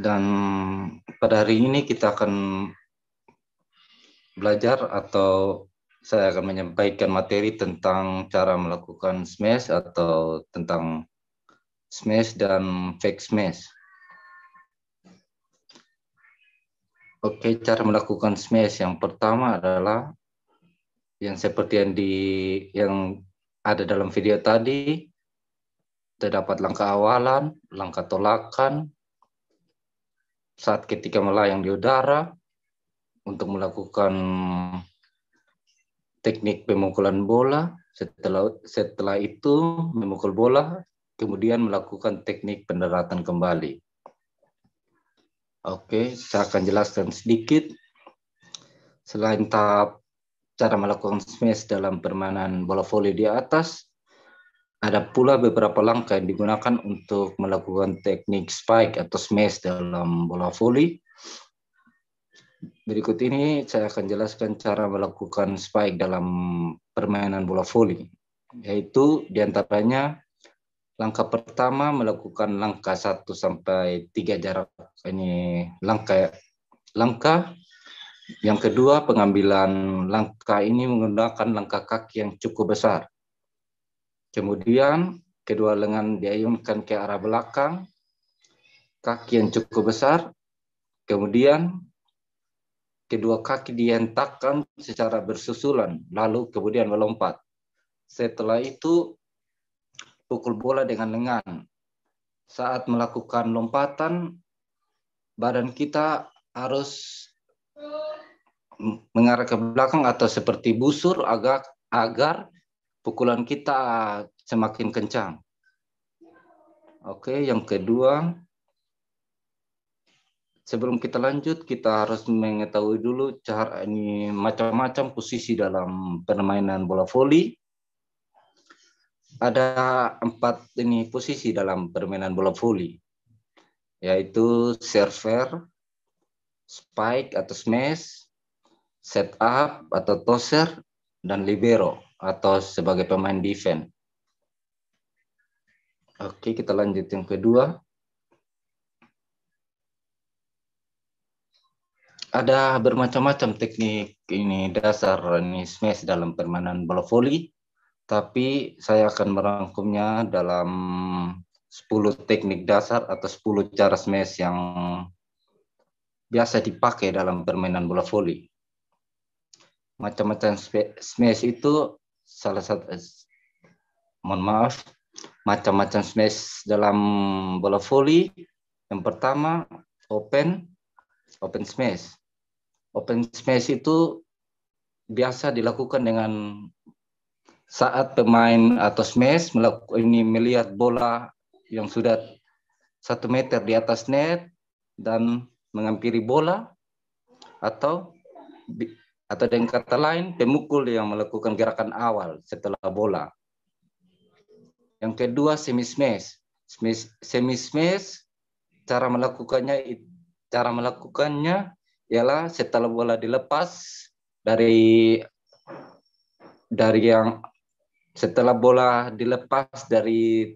Dan pada hari ini kita akan belajar atau saya akan menyampaikan materi tentang cara melakukan smash atau tentang smash dan fake smash. Oke, cara melakukan smash yang pertama adalah yang seperti yang di yang ada dalam video tadi terdapat langkah awalan, langkah tolakan, saat ketika melayang di udara untuk melakukan teknik pemukulan bola setelah setelah itu memukul bola kemudian melakukan teknik pendaratan kembali Oke, saya akan jelaskan sedikit. Selain tahap cara melakukan smash dalam permainan bola voli di atas, ada pula beberapa langkah yang digunakan untuk melakukan teknik spike atau smash dalam bola voli. Berikut ini saya akan jelaskan cara melakukan spike dalam permainan bola voli, yaitu diantaranya langkah pertama melakukan langkah 1 sampai tiga jarak ini langkah langkah yang kedua pengambilan langkah ini menggunakan langkah kaki yang cukup besar Kemudian kedua lengan diayunkan ke arah belakang, kaki yang cukup besar, kemudian kedua kaki dihentakkan secara bersusulan, lalu kemudian melompat. Setelah itu, pukul bola dengan lengan. Saat melakukan lompatan, badan kita harus mengarah ke belakang atau seperti busur agar agar pukulan kita semakin kencang. Oke, yang kedua, sebelum kita lanjut, kita harus mengetahui dulu cara ini macam-macam posisi dalam permainan bola voli. Ada empat ini posisi dalam permainan bola voli, yaitu server, spike atau smash, setup atau tosser, dan libero atau sebagai pemain defense. Oke, kita lanjut yang kedua. Ada bermacam-macam teknik ini dasar ini smash dalam permainan bola voli, tapi saya akan merangkumnya dalam 10 teknik dasar atau 10 cara smash yang biasa dipakai dalam permainan bola voli. Macam-macam smash itu salah satu eh, mohon maaf macam-macam smash dalam bola voli. Yang pertama open open smash. Open smash itu biasa dilakukan dengan saat pemain atau smash melakukan ini melihat bola yang sudah satu meter di atas net dan mengampiri bola atau atau dengan kata lain, pemukul yang melakukan gerakan awal setelah bola. Yang kedua, semismes smash cara melakukannya cara melakukannya ialah setelah bola dilepas dari dari yang setelah bola dilepas dari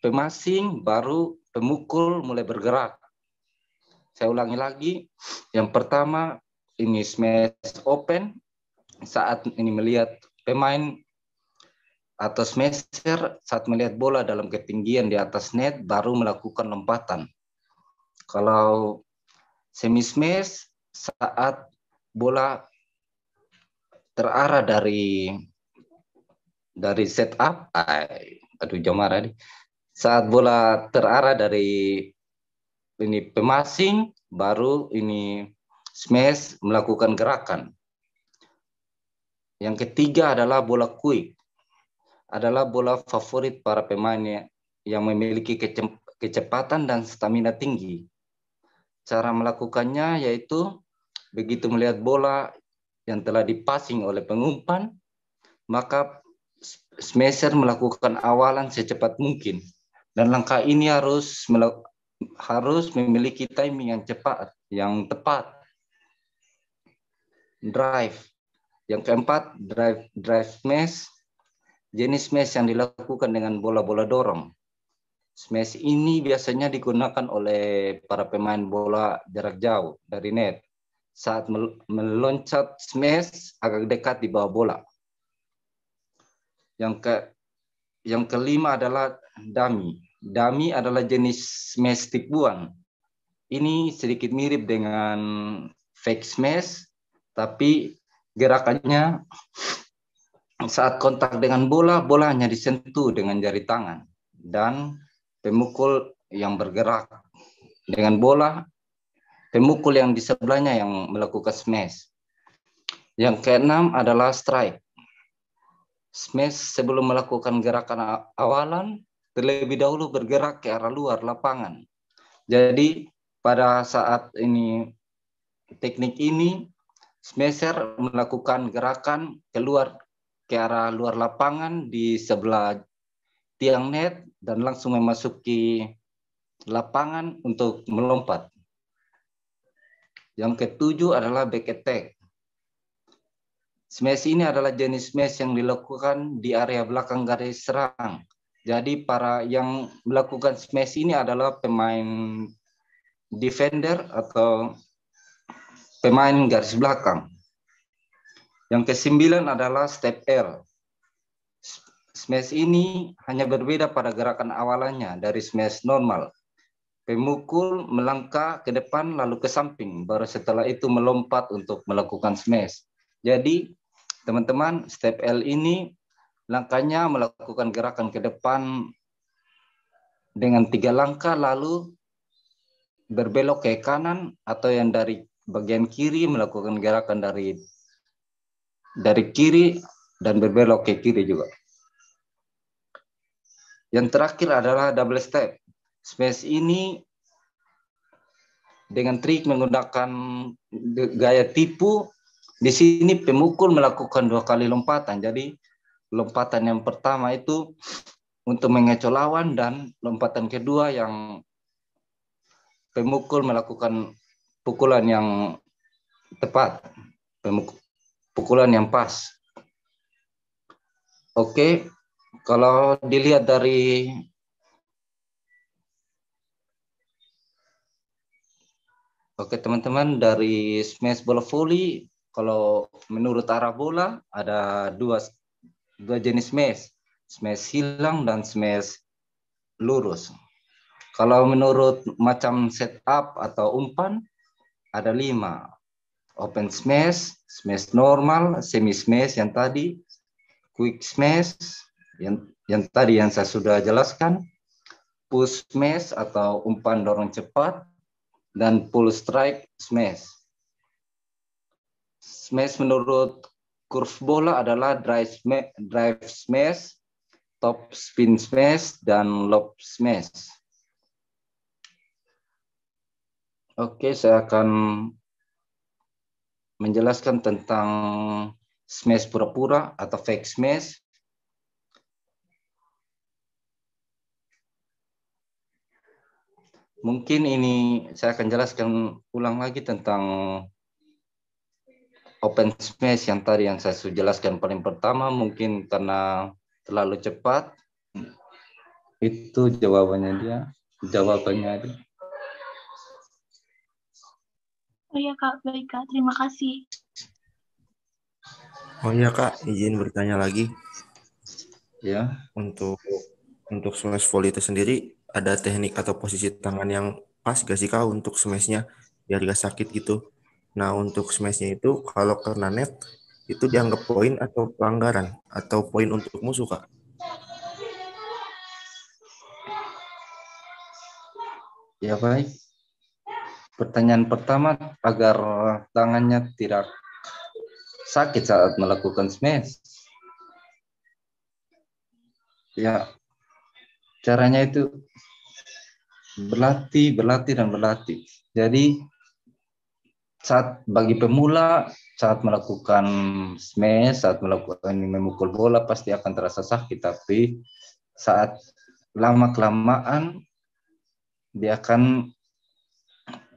pemasing baru pemukul mulai bergerak. Saya ulangi lagi, yang pertama ini smash open saat ini melihat pemain atau smasher saat melihat bola dalam ketinggian di atas net baru melakukan lompatan. Kalau semi smash saat bola terarah dari dari setup, aduh jamar nih. Saat bola terarah dari ini pemasing baru ini smash, melakukan gerakan. Yang ketiga adalah bola quick. Adalah bola favorit para pemain yang memiliki kecepatan dan stamina tinggi. Cara melakukannya yaitu begitu melihat bola yang telah dipassing oleh pengumpan, maka smasher melakukan awalan secepat mungkin. Dan langkah ini harus harus memiliki timing yang cepat, yang tepat drive. Yang keempat, drive drive mesh, jenis mesh yang dilakukan dengan bola-bola dorong. Smash ini biasanya digunakan oleh para pemain bola jarak jauh dari net saat meloncat smash agak dekat di bawah bola. Yang ke yang kelima adalah dummy. Dummy adalah jenis smash tipuan. Ini sedikit mirip dengan fake smash tapi gerakannya saat kontak dengan bola, bola hanya disentuh dengan jari tangan dan pemukul yang bergerak dengan bola, pemukul yang di sebelahnya yang melakukan smash. Yang keenam adalah strike. Smash sebelum melakukan gerakan awalan terlebih dahulu bergerak ke arah luar lapangan. Jadi pada saat ini teknik ini Smasher melakukan gerakan keluar ke arah luar lapangan di sebelah tiang net dan langsung memasuki lapangan untuk melompat. Yang ketujuh adalah back attack. Smash ini adalah jenis smash yang dilakukan di area belakang garis serang. Jadi para yang melakukan smash ini adalah pemain defender atau pemain garis belakang. Yang kesembilan adalah step L. Smash ini hanya berbeda pada gerakan awalannya dari smash normal. Pemukul melangkah ke depan lalu ke samping, baru setelah itu melompat untuk melakukan smash. Jadi, teman-teman, step L ini langkahnya melakukan gerakan ke depan dengan tiga langkah lalu berbelok ke kanan atau yang dari bagian kiri melakukan gerakan dari dari kiri dan berbelok ke kiri juga. Yang terakhir adalah double step. Space ini dengan trik menggunakan gaya tipu di sini pemukul melakukan dua kali lompatan. Jadi lompatan yang pertama itu untuk mengecoh lawan dan lompatan kedua yang pemukul melakukan pukulan yang tepat, pukulan yang pas. Oke, kalau dilihat dari Oke teman-teman dari smash bola volley kalau menurut arah bola ada dua dua jenis smash smash hilang dan smash lurus. Kalau menurut macam setup atau umpan ada lima. Open smash, smash normal, semi smash yang tadi, quick smash yang yang tadi yang saya sudah jelaskan, push smash atau umpan dorong cepat, dan pull strike smash. Smash menurut kurve bola adalah drive smash, drive smash, top spin smash, dan lob smash. Oke, saya akan menjelaskan tentang smash pura-pura atau fake smash. Mungkin ini saya akan jelaskan ulang lagi tentang open smash yang tadi yang saya sudah jelaskan paling pertama mungkin karena terlalu cepat. Itu jawabannya dia, jawabannya dia. Oh iya Kak, baik Kak. Terima kasih. Oh iya Kak, izin bertanya lagi. Ya, untuk untuk smash volley itu sendiri ada teknik atau posisi tangan yang pas gak sih Kak untuk smashnya biar gak sakit gitu. Nah, untuk smashnya itu kalau kena net itu dianggap poin atau pelanggaran atau poin untuk musuh Kak? Ya baik, Pertanyaan pertama, agar tangannya tidak sakit saat melakukan smash. Ya, caranya itu berlatih, berlatih, dan berlatih. Jadi saat bagi pemula saat melakukan smash, saat melakukan memukul bola pasti akan terasa sakit, tapi saat lama kelamaan dia akan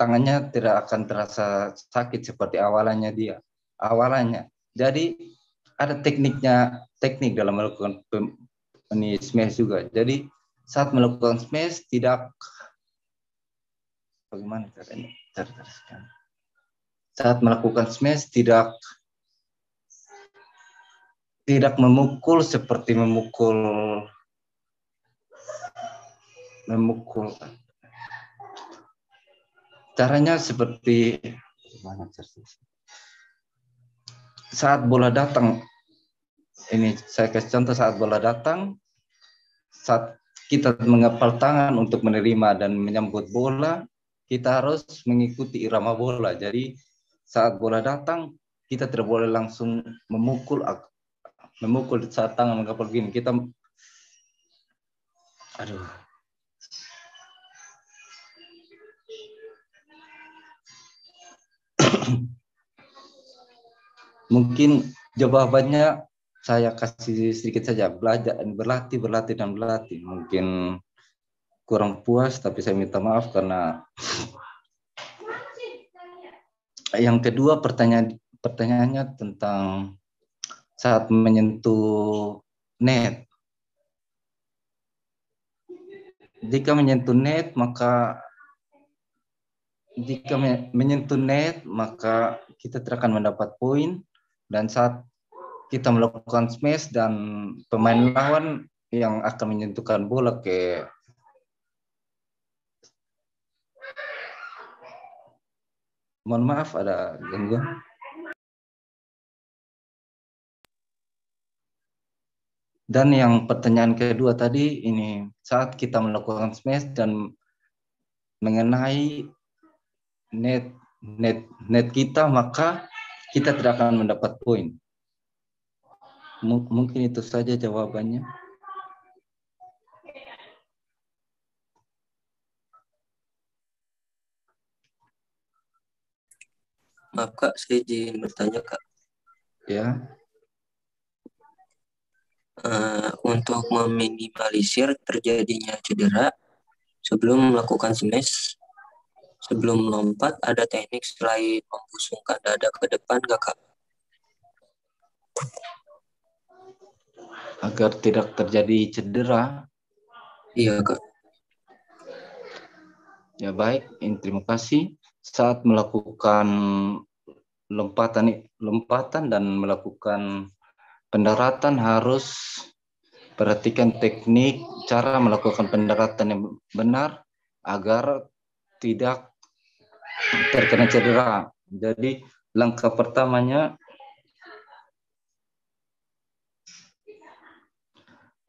tangannya tidak akan terasa sakit seperti awalannya dia awalannya jadi ada tekniknya teknik dalam melakukan ini smash juga jadi saat melakukan smash tidak bagaimana caranya saat melakukan smash tidak tidak memukul seperti memukul memukul Caranya seperti saat bola datang ini saya kasih contoh saat bola datang saat kita mengepal tangan untuk menerima dan menyambut bola kita harus mengikuti irama bola jadi saat bola datang kita tidak boleh langsung memukul memukul saat tangan mengepal begini. kita aduh Mungkin jawabannya saya kasih sedikit saja belajar berlatih berlatih dan berlatih mungkin kurang puas tapi saya minta maaf karena yang kedua pertanyaan pertanyaannya tentang saat menyentuh net jika menyentuh net maka jika menyentuh net maka kita tidak akan mendapat poin dan saat kita melakukan smash dan pemain lawan yang akan menyentuhkan bola ke mohon maaf ada gangguan dan yang pertanyaan kedua tadi ini saat kita melakukan smash dan mengenai net net net kita maka kita tidak akan mendapat poin. mungkin itu saja jawabannya. Maaf Kak, saya izin bertanya Kak. Ya. Uh, untuk meminimalisir terjadinya cedera sebelum melakukan smash, Sebelum lompat, ada teknik selain membusungkan dada ke depan gak Kak? Agar tidak terjadi cedera. Iya, Kak. Ya, baik. Terima kasih. Saat melakukan lompatan, lompatan dan melakukan pendaratan harus perhatikan teknik cara melakukan pendaratan yang benar agar tidak terkena cedera. Jadi langkah pertamanya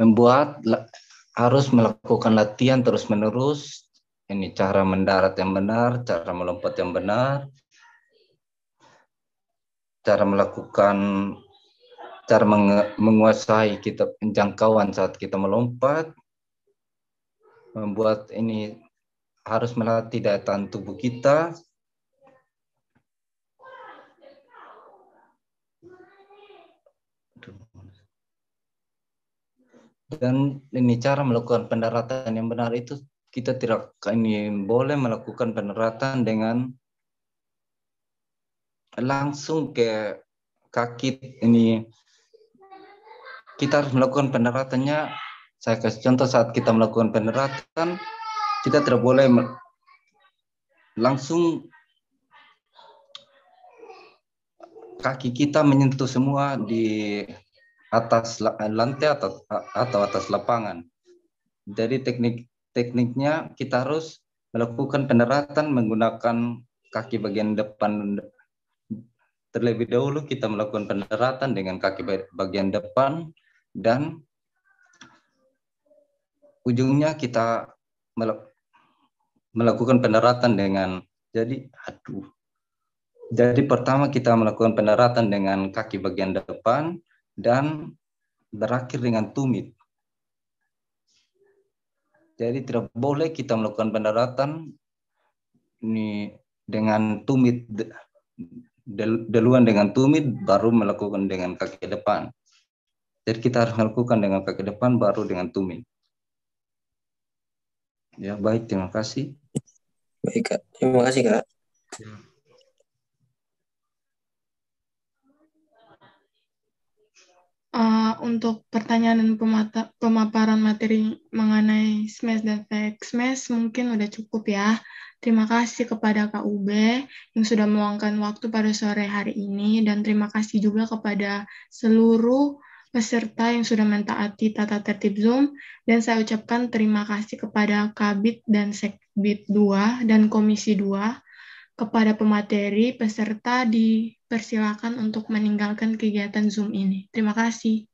membuat harus melakukan latihan terus-menerus. Ini cara mendarat yang benar, cara melompat yang benar, cara melakukan cara menguasai kita penjangkauan saat kita melompat membuat ini harus melatih daya tahan tubuh kita. Dan ini cara melakukan pendaratan yang benar itu kita tidak ini boleh melakukan pendaratan dengan langsung ke kaki ini kita harus melakukan pendaratannya saya kasih contoh saat kita melakukan pendaratan kita tidak boleh langsung kaki kita menyentuh semua di atas eh, lantai atau, atau atas lapangan. Jadi teknik tekniknya kita harus melakukan peneratan menggunakan kaki bagian depan terlebih dahulu kita melakukan peneratan dengan kaki bagian depan dan ujungnya kita melakukan pendaratan dengan jadi aduh. Jadi pertama kita melakukan pendaratan dengan kaki bagian depan dan berakhir dengan tumit. Jadi tidak boleh kita melakukan pendaratan ini dengan tumit duluan dengan tumit baru melakukan dengan kaki depan. Jadi kita harus melakukan dengan kaki depan baru dengan tumit. Ya baik terima kasih. Baik, Kak. Terima kasih, Kak. Uh, untuk pertanyaan dan pemaparan materi mengenai SMES dan Fax SMES mungkin udah cukup ya. Terima kasih kepada Kak Ube yang sudah meluangkan waktu pada sore hari ini dan terima kasih juga kepada seluruh peserta yang sudah mentaati tata tertib Zoom dan saya ucapkan terima kasih kepada Kabit dan Sekretaris. BIT 2 dan Komisi 2 kepada pemateri peserta dipersilakan untuk meninggalkan kegiatan Zoom ini. Terima kasih.